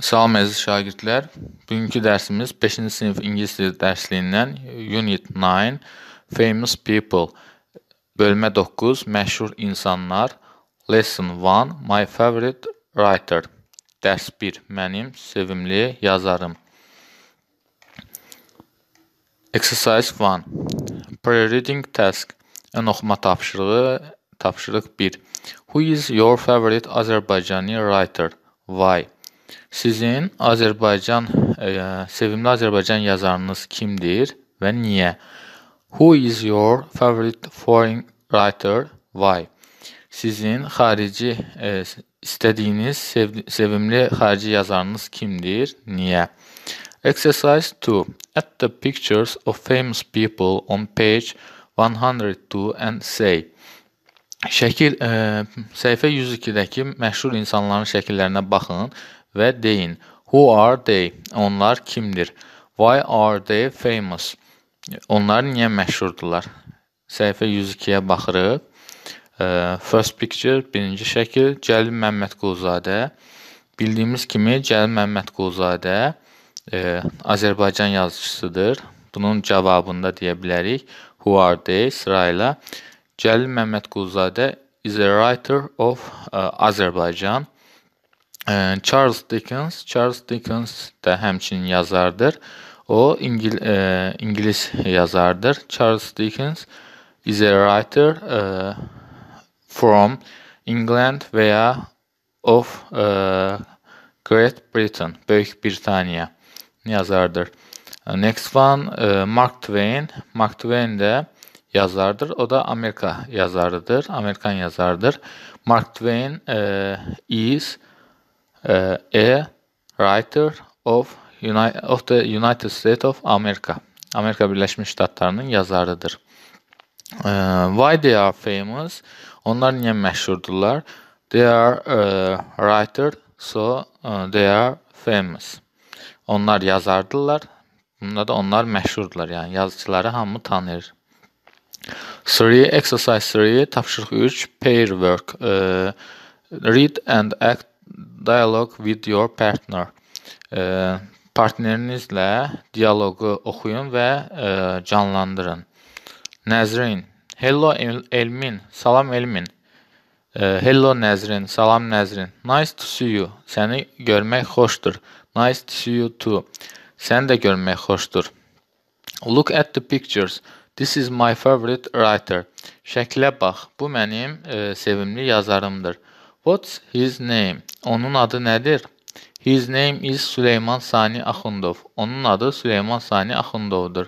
Salam əziz şagirdlər. Bugünkü dərsimiz 5-ci sinif ingilis dili dərsliyindən Unit 9 Famous People bölmə 9 Məşhur insanlar Lesson 1 My Favorite Writer dərs 1 Mənim sevimli yazarım Exercise 1 Pre-reading task ən oxuma tapşırığı tapşırıq 1 Who is your favorite Azerbaijani writer? Why? Sizin Azərbaycan ə, e, sevimli Azərbaycan yazarınız kimdir və niyə? Who is your favorite foreign writer? Why? Sizin xarici ə, e, istədiyiniz sev sevimli xarici yazarınız kimdir? Niyə? Exercise 2. At the pictures of famous people on page 102 and say. Şəkil ə, e, səhifə 102-dəki məşhur insanların şəkillərinə baxın və deyin: Who are they? Onlar kimdir? Why are they famous? Onlar niyə məşhurdurlar? Səhifə 102-yə baxırıq. First picture, birinci şəkil Cəlil Məmmədquluzadə. Bildiyimiz kimi Cəlil Məmmədquluzadə Azərbaycan yazıçısıdır. Bunun cavabında deyə bilərik Who are they? sırayla Cəlil Məmmədquluzadə is a writer of uh, Azərbaycan. Ee, Charles Dickens, Charles Dickens də həmçinin yazardır. O İngil e, ingilis yazardır. Charles Dickens is a writer e, from England veya of e, Great Britain, Böyük Britanya yazardır. Next one Mark Twain. Mark Twain də yazardır. O da Amerika yazarıdır. Amerikan yazardır. Mark Twain is Uh, a writer of, Uni of the United States of America. Amerika Birleşmiş Ştatlarının yazarıdır. Uh, why they are famous? Onlar niyə məşhurdurlar? They are a uh, writer, so they are famous. Onlar yazardılar. Bunda da onlar məşhurdurlar. Yəni yazıçıları hamı tanıyır. 3 exercise 3 tapşırıq 3 pair work. Read and act dialogue with your partner. E, partnerinizlə dialoqu oxuyun və e, canlandırın. Nəzrin. Hello Elmin. Salam Elmin. E, hello Nəzrin. Salam Nəzrin. Nice to see you. Səni görmək xoşdur. Nice to see you too. Səni də görmək xoşdur. Look at the pictures. This is my favorite writer. Şəklə bax. Bu mənim e, sevimli yazarımdır. What's his name? Onun adı nədir? His name is Süleyman Sani Axundov. Onun adı Süleyman Sani Axundovdur.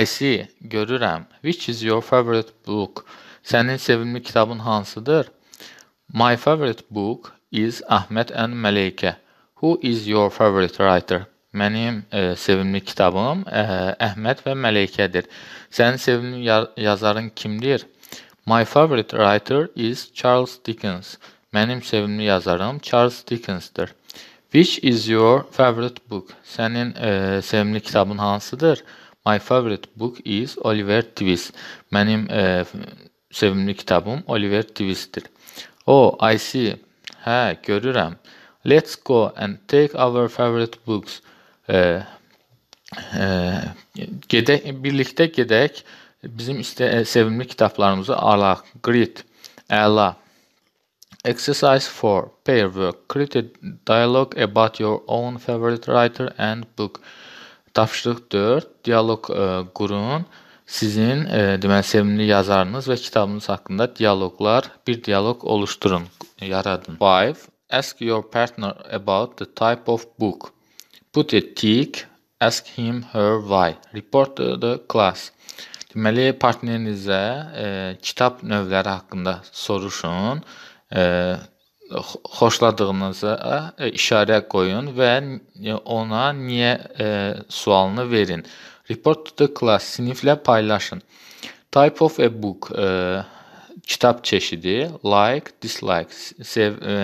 I see, görürəm. Which is your favorite book? Sənin sevimli kitabın hansıdır? My favorite book is Ahmet and Meleike. Who is your favorite writer? Mənim e, sevimli kitabım e, Əhməd və Mələikədir. Sənin sevimli yazarın kimdir? My favorite writer is Charles Dickens. Mənim sevimli yazarım Charles Dickensdir. Which is your favorite book? Sənin e, sevimli kitabın hansıdır? My favorite book is Oliver Twist. Mənim e, sevimli kitabım Oliver Twistdir. Oh, I see. Hə, görürəm. Let's go and take our favorite books. E, e, gedək birlikdə gedək. Bizim istə sevimli kitablarımızı alaq. Great. Əla. Exercise 4. Pair work. Create a dialogue about your own favorite writer and book. Tapşırıq 4. Dialoq ə, e, qurun. Sizin ə, deməli sevimli yazarınız və kitabınız haqqında dialoqlar, bir dialoq oluşturun, yaradın. 5. Ask your partner about the type of book. Put a tick. Ask him her why. Report to the class. Deməli partnerinizə ə, e, kitab növləri haqqında soruşun E, xoşladığınıza e, işarə qoyun və ona niyə e, sualını verin. Report to the class siniflə paylaşın. Type of a book kitab çeşidi, like, dislike, sev, e,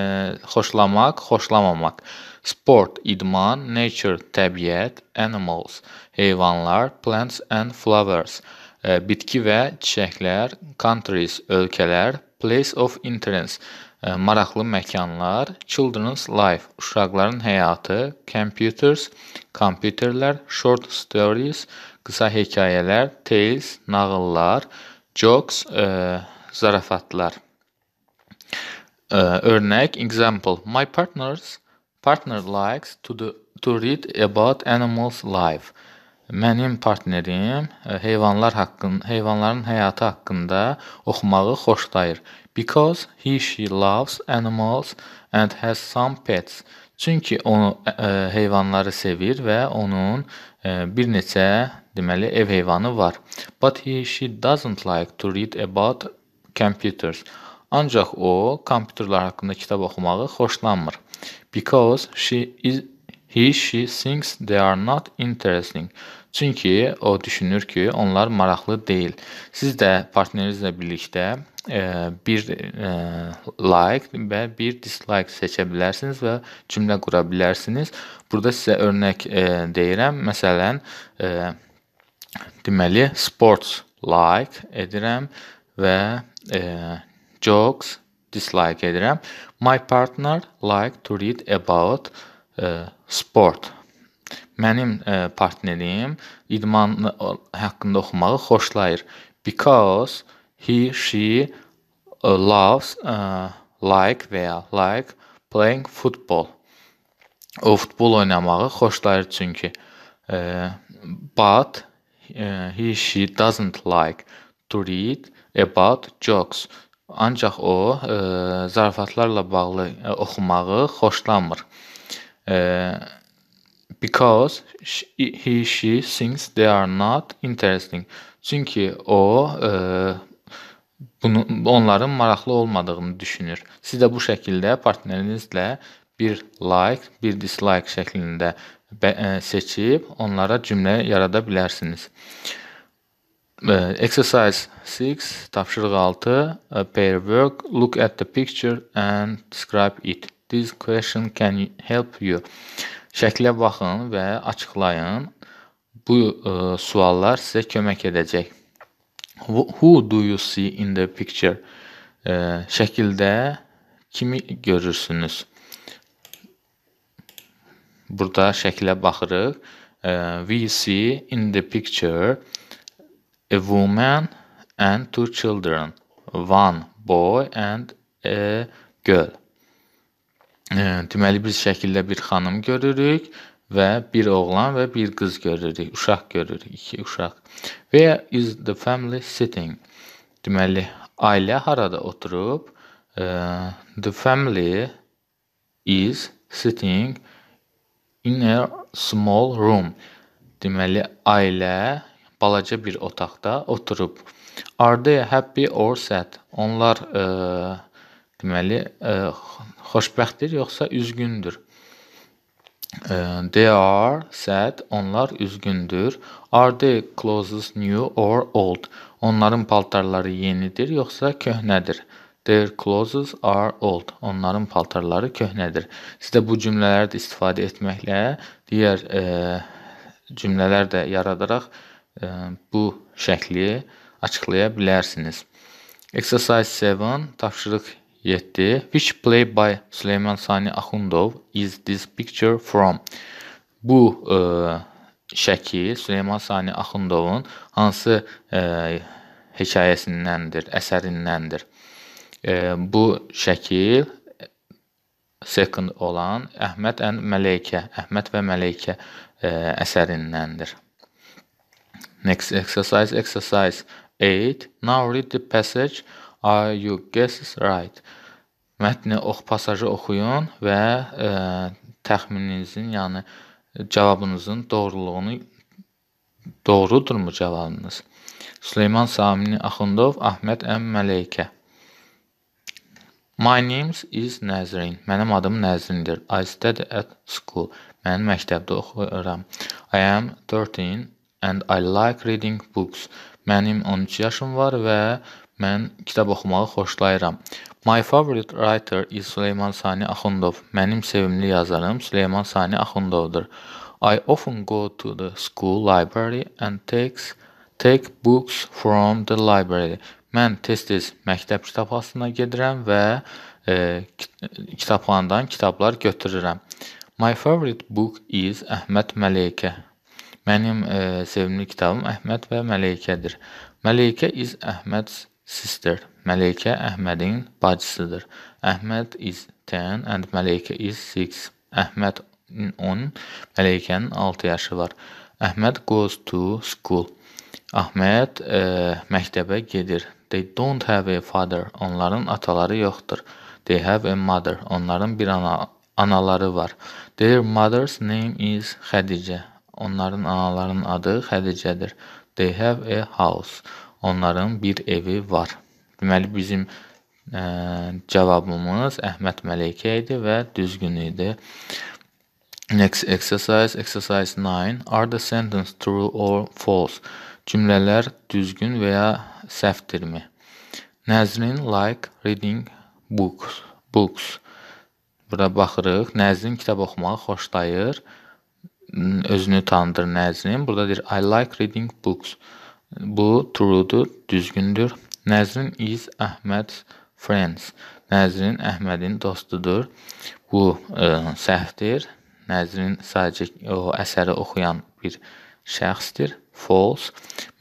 xoşlamaq, xoşlamamaq, sport, idman, nature, təbiət, animals, heyvanlar, plants and flowers, e, bitki və çiçəklər, countries, ölkələr, place of interest, e, maraqlı məkanlar, children's life, uşaqların həyatı, computers, kompüterlər, short stories, qısa hekayələr, tales, nağıllar, jokes, ə, e, zarafatlar. Ə, e, örnək, example, my partners partner likes to do, to read about animals life. Mənim partnerim e, heyvanlar haqqın, heyvanların həyatı haqqında oxumağı xoşlayır. Because he she loves animals and has some pets. Çünki onu ə, e, heyvanları sevir və onun ə, e, bir neçə, deməli, ev heyvanı var. But he she doesn't like to read about computers. Ancaq o kompüterlər haqqında kitab oxumağı xoşlanmır. Because she is he she thinks they are not interesting. Çünki o düşünür ki, onlar maraqlı deyil. Siz də partnerinizlə birlikdə e, bir e, like və bir dislike seçə bilərsiniz və cümlə qura bilərsiniz. Burada sizə örnək e, deyirəm. Məsələn, deməli sports like edirəm və jokes dislike edirəm. My partner like to read about sport Mənim ə, e, partnerim idman haqqında oxumağı xoşlayır because he she uh, loves uh, like və ya like playing football. O futbol oynamağı xoşlayır çünki. Uh, but uh, he she doesn't like to read about jokes. Ancaq o ə, zarafatlarla bağlı ə, oxumağı xoşlanmır. Ə, Because she, he, she thinks they are not interesting. Çünki o e, bunu onların maraqlı olmadığını düşünür. Siz də bu şəkildə partnerinizlə bir like, bir dislike şəklində e, seçib onlara cümlə yarada bilərsiniz. E, exercise 6, tapşırıq 6, e, pair work, look at the picture and describe it. This question can help you. Şəklə baxın və açıqlayın. Bu ə, e, suallar sizə kömək edəcək. Who do you see in the picture? Ə, e, şəkildə kimi görürsünüz? Burada şəklə baxırıq. E, we see in the picture a woman and two children, one boy and a girl. Deməli biz şəkildə bir xanım görürük və bir oğlan və bir qız görürük. Uşaq görürük, iki uşaq. Where is the family sitting? Deməli ailə harada oturub? The family is sitting in a small room. Deməli ailə balaca bir otaqda oturub. Are they happy or sad? Onlar ə, deməli ə, e, xoşbəxtdir yoxsa üzgündür? Ə, e, they are sad, onlar üzgündür. Are they clothes new or old? Onların paltarları yenidir yoxsa köhnədir? Their clothes are old. Onların paltarları köhnədir. Siz də bu cümlələri də istifadə etməklə digər e, cümlələr də yaradaraq e, bu şəkli açıqlaya bilərsiniz. Exercise 7 tapşırıq 7. Which play by Süleyman Sani Axundov is this picture from? Bu e, şəkil Süleyman Sani Axundovun hansı e, hekayəsindəndir, əsərindəndir? E, bu şəkil second olan Əhməd and Mələykə, Əhməd və Mələykə e, əsərindəndir. Next exercise, exercise 8. Now read the passage Are you guess right? Mətni ox pasajı oxuyun və ə, e, təxmininizin, yəni cavabınızın doğruluğunu doğrudurmu cavabınız? Süleyman Samini Axundov, Əhməd Əm Məleykə. My name is Nazrin. Mənim adım Nəzrindir. I study at school. Mən məktəbdə oxuyuram. I am 13 and I like reading books. Mənim 13 yaşım var və Mən kitab oxumağı xoşlayıram. My favorite writer is Süleyman Sani Axundov. Mənim sevimli yazarım Süleyman Sani Axundovdur. I often go to the school library and takes take books from the library. Mən tez-tez məktəb kitabxanasına gedirəm və e, kitabxanadan kitablar götürürəm. My favorite book is Əhməd Mələkə. Mənim e, sevimli kitabım Əhməd və Mələkədir. Mələkə is Əhməd's sister. Mələkə Əhmədin bacısıdır. Əhməd is 10 and Mələkə is 6. Əhmədin 10, Mələkənin 6 yaşı var. Əhməd goes to school. Əhməd ə, e, məktəbə gedir. They don't have a father. Onların ataları yoxdur. They have a mother. Onların bir ana anaları var. Their mother's name is Xədicə. Onların analarının adı Xədicədir. They have a house. Onların bir evi var. Deməli bizim ə, e, cavabımız Əhməd Məleykə idi və düzgün idi. Next exercise, exercise 9. Are the sentence true or false? Cümlələr düzgün və ya səhvdirmi? Nəzrin like reading books. Books. Bura baxırıq. Nəzrin kitab oxumağı xoşlayır. Özünü tanıdır Nəzrin. Burada deyir I like reading books. Bu truedur, düzgündür. Nəzrin is Əhməd friends. Nəzrin Əhmədin dostudur. Bu ə, e, səhvdir. Nəzrin sadəcə o əsəri oxuyan bir şəxsdir. False.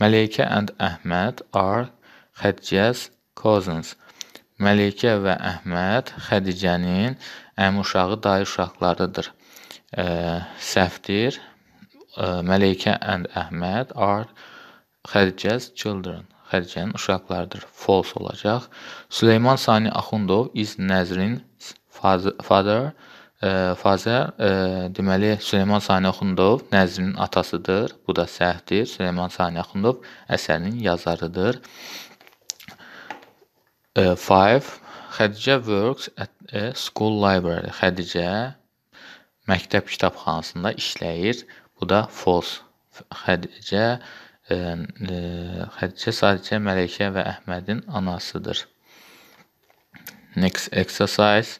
Mələkə and Əhməd are Xədicə's cousins. Məlikə və Əhməd Xədicənin əmi uşağı, dayı uşaqlarıdır. Ə, e, səhvdir. Ə, e, Məlikə and Əhməd are Xərcəz children, xərcənin uşaqlarıdır. False olacaq. Süleyman Sani Axundov is Nəzrin father e, Fazer, e, deməli Süleyman Sani Axundov nəzminin atasıdır. Bu da səhvdir. Süleyman Sani Axundov əsərinin yazarıdır. 5. E, Xədicə works at a school library. Xədicə məktəb kitabxanasında işləyir. Bu da false. Xədicə Xədicə sadəcə Mələkə və Əhmədin anasıdır. Next exercise.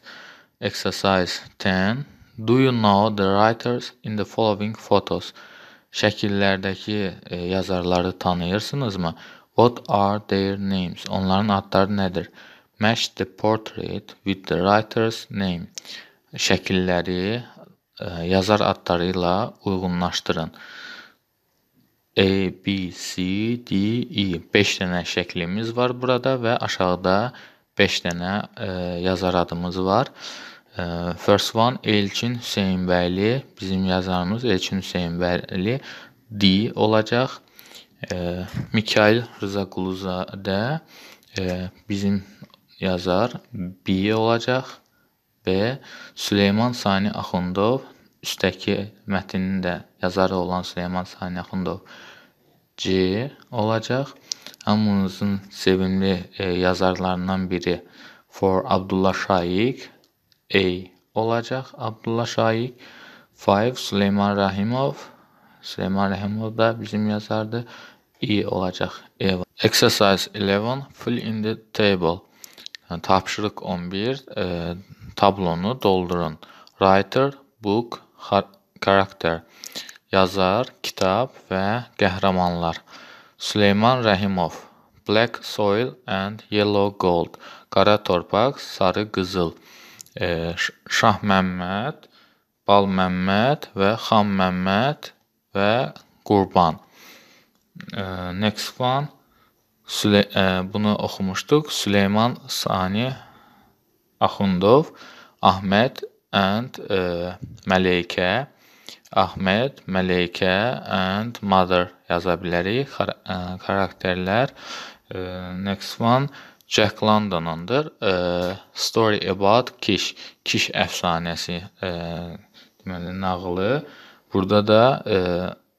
Exercise 10. Do you know the writers in the following photos? Şəkillərdəki yazarları tanıyırsınızmı? What are their names? Onların adları nədir? Match the portrait with the writer's name. Şəkilləri yazar adları ilə uyğunlaşdırın. A, B, C, D, E beş dənə şəklimiz var burada və aşağıda beş dənə ə, e, yazar adımız var. Ə, e, first one Elçin Hüseynbəyli, bizim yazarımız Elçin Hüseynbəyli D olacaq. Ə, e, Mikail Rızaquluzadə bizim yazar B olacaq. B Süleyman Sani Axundov üstdəki mətnin də yazarı olan Süleyman Sani Axundov C olacaq. Hamımızın sevimli e, yazarlarından biri For Abdullah Şaiq A olacaq. Abdullah Şaiq 5 Süleyman Rahimov Süleyman Rahimov da bizim yazardır. E olacaq. E var. Exercise 11 Fill in the table. Yəni, tapşırıq 11 e, tablonu doldurun. Writer book xarakter, yazar, kitab və qəhrəmanlar. Süleyman Rəhimov Black Soil and Yellow Gold Qara torpaq, sarı qızıl. E, Şah Məmməd, Bal Məmməd və Xan Məmməd və Qurban. E, next one Süley e, bunu oxumuşduq. Süleyman Sani Axundov, Ahmet and uh, Mələykə, Ahmet, Mələykə and mother yaza bilərik. Xar ə, karakterlər ə, next one Jack London'ındır. Ə, story about Kiş, Kiş əfsanəsi ə, deməli nağılı. Burada da ə,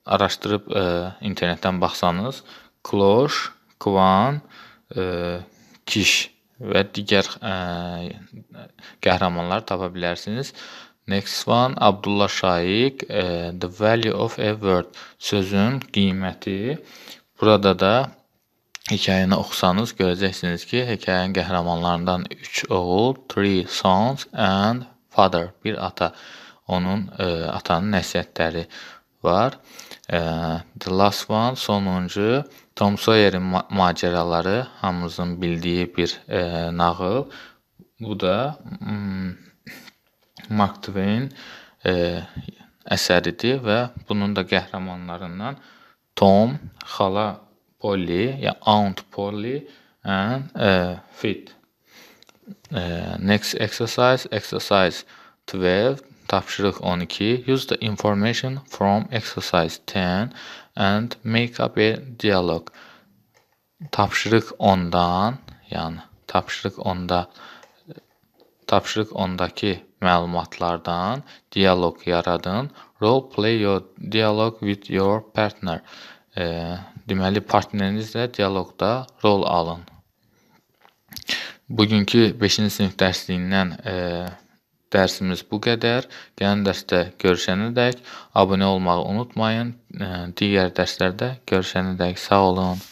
araşdırıb ə, internetdən baxsanız, Kloş, Kvan, ə, Kiş və digər ə, qəhrəmanları tapa bilərsiniz. Next one Abdullah Şaiq ə, The Value of a Word sözün qiyməti. Burada da hekayəni oxusanız görəcəksiniz ki, hekayənin qəhrəmanlarından 3 oğul, 3 sons and father, bir ata. Onun ə, atanın nəsihətləri var. Ə, the last one sonuncu Tom Soyerin macəraları hamımızın bildiyi bir e, nağıl. Bu da hmm, Mark Twain e, əsəridir və bunun da qəhrəmanlarından Tom, xala Polly, ya Aunt Polly and uh, Fit. Uh, next exercise, exercise 12, tapşırıq 12. Use the information from exercise 10 and make up a dialogue. Tapşırıq ondan, yəni tapşırıq onda tapşırıq ondakı məlumatlardan dialoq yaradın. Role play your dialogue with your partner. E, deməli partnerinizlə dialoqda rol alın. Bugünkü 5-ci sinif dərsliyindən e, Dərsimiz bu qədər. Gələn dərsdə görüşənədək abunə olmağı unutmayın. Digər dərslərdə görüşənədək sağ olun.